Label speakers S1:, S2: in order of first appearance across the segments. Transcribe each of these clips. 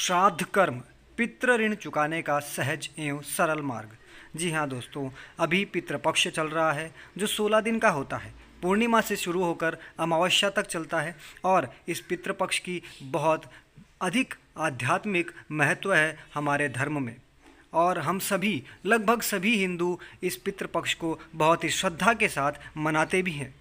S1: श्राद्ध कर्म पितृ ऋण चुकाने का सहज एवं सरल मार्ग जी हाँ दोस्तों अभी पितृपक्ष चल रहा है जो 16 दिन का होता है पूर्णिमा से शुरू होकर अमावस्या तक चलता है और इस पितृपक्ष की बहुत अधिक आध्यात्मिक महत्व है हमारे धर्म में और हम सभी लगभग सभी हिंदू इस पितृपक्ष को बहुत ही श्रद्धा के साथ मनाते भी हैं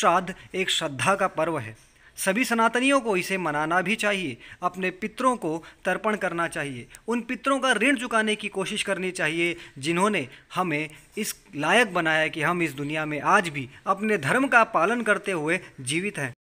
S1: श्राद्ध एक श्रद्धा का पर्व है सभी सनातनियों को इसे मनाना भी चाहिए अपने पितरों को तर्पण करना चाहिए उन पितरों का ऋण चुकाने की कोशिश करनी चाहिए जिन्होंने हमें इस लायक बनाया कि हम इस दुनिया में आज भी अपने धर्म का पालन करते हुए जीवित हैं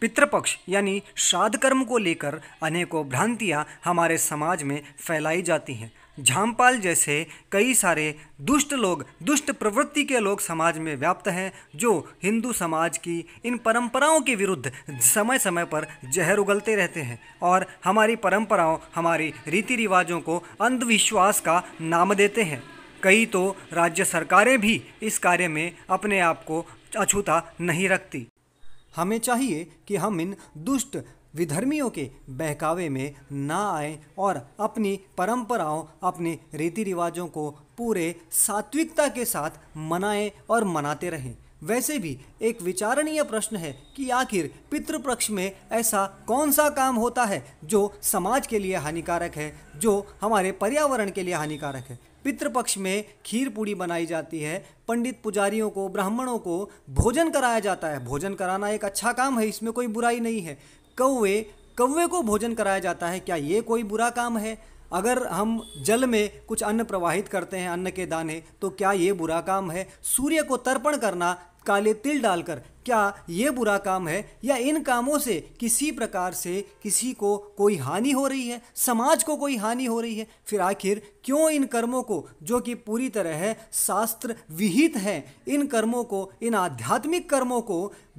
S1: पितृपक्ष यानी श्राद्ध कर्म को लेकर अनेकों भ्रांतियाँ हमारे समाज में फैलाई जाती हैं झामपाल जैसे कई सारे दुष्ट लोग दुष्ट प्रवृत्ति के लोग समाज में व्याप्त हैं जो हिंदू समाज की इन परंपराओं के विरुद्ध समय समय पर जहर उगलते रहते हैं और हमारी परंपराओं हमारी रीति रिवाजों को अंधविश्वास का नाम देते हैं कई तो राज्य सरकारें भी इस कार्य में अपने आप को अछूता नहीं रखती हमें चाहिए कि हम इन दुष्ट विधर्मियों के बहकावे में ना आए और अपनी परंपराओं अपने रीति रिवाजों को पूरे सात्विकता के साथ मनाएं और मनाते रहें वैसे भी एक विचारणीय प्रश्न है कि आखिर पितृपक्ष में ऐसा कौन सा काम होता है जो समाज के लिए हानिकारक है जो हमारे पर्यावरण के लिए हानिकारक है पितृपक्ष में खीर पूड़ी बनाई जाती है पंडित पुजारियों को ब्राह्मणों को भोजन कराया जाता है भोजन कराना एक अच्छा काम है इसमें कोई बुराई नहीं है कौवे कौवे को भोजन कराया जाता है क्या ये कोई बुरा काम है अगर हम जल में कुछ अन्न प्रवाहित करते हैं अन्न के दाने तो क्या ये बुरा काम है सूर्य को तर्पण करना काले तिल डालकर क्या ये बुरा काम है या इन कामों से किसी प्रकार से किसी को कोई हानि हो रही है समाज को कोई हानि हो रही है फिर आखिर क्यों इन कर्मों को जो कि पूरी तरह है शास्त्र विहित हैं इन कर्मों को इन आध्यात्मिक कर्मों को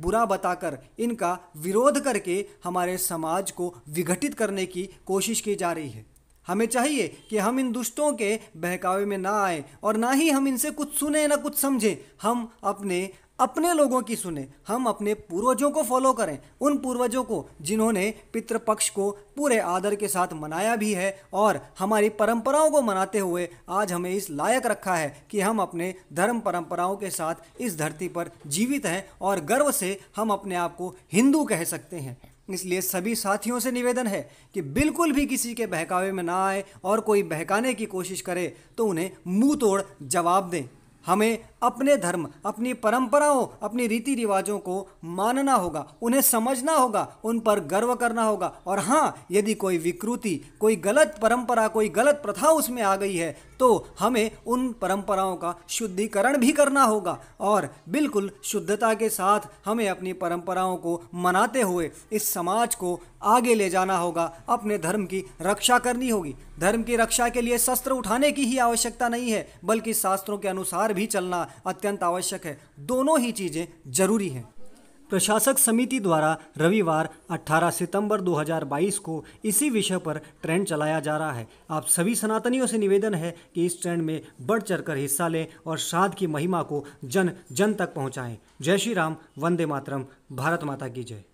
S1: बुरा बताकर इनका विरोध करके हमारे समाज को विघटित करने की कोशिश की जा रही है हमें चाहिए कि हम इन दुष्टों के बहकावे में ना आए और ना ही हम इनसे कुछ सुने ना कुछ समझें हम अपने अपने लोगों की सुने हम अपने पूर्वजों को फॉलो करें उन पूर्वजों को जिन्होंने पितृपक्ष को पूरे आदर के साथ मनाया भी है और हमारी परंपराओं को मनाते हुए आज हमें इस लायक रखा है कि हम अपने धर्म परंपराओं के साथ इस धरती पर जीवित हैं और गर्व से हम अपने आप को हिंदू कह सकते हैं इसलिए सभी साथियों से निवेदन है कि बिल्कुल भी किसी के बहकावे में ना आए और कोई बहकाने की कोशिश करे तो उन्हें मुंह तोड़ जवाब दें हमें अपने धर्म अपनी परंपराओं अपनी रीति रिवाजों को मानना होगा उन्हें समझना होगा उन पर गर्व करना होगा और हाँ यदि कोई विकृति कोई गलत परंपरा कोई गलत प्रथा उसमें आ गई है तो हमें उन परंपराओं का शुद्धिकरण भी करना होगा और बिल्कुल शुद्धता के साथ हमें अपनी परंपराओं को मनाते हुए इस समाज को आगे ले जाना होगा अपने धर्म की रक्षा करनी होगी धर्म की रक्षा के लिए शस्त्र उठाने की ही आवश्यकता नहीं है बल्कि शास्त्रों के अनुसार पर भी चलना अत्यंत आवश्यक है दोनों ही चीज़ें जरूरी हैं प्रशासक समिति द्वारा रविवार 18 सितंबर 2022 को इसी विषय पर ट्रेंड चलाया जा रहा है आप सभी सनातनियों से निवेदन है कि इस ट्रेंड में बढ़ चढ़कर हिस्सा लें और श्राद्ध की महिमा को जन जन तक पहुंचाएं। जय श्री राम वंदे मातरम भारत माता की जय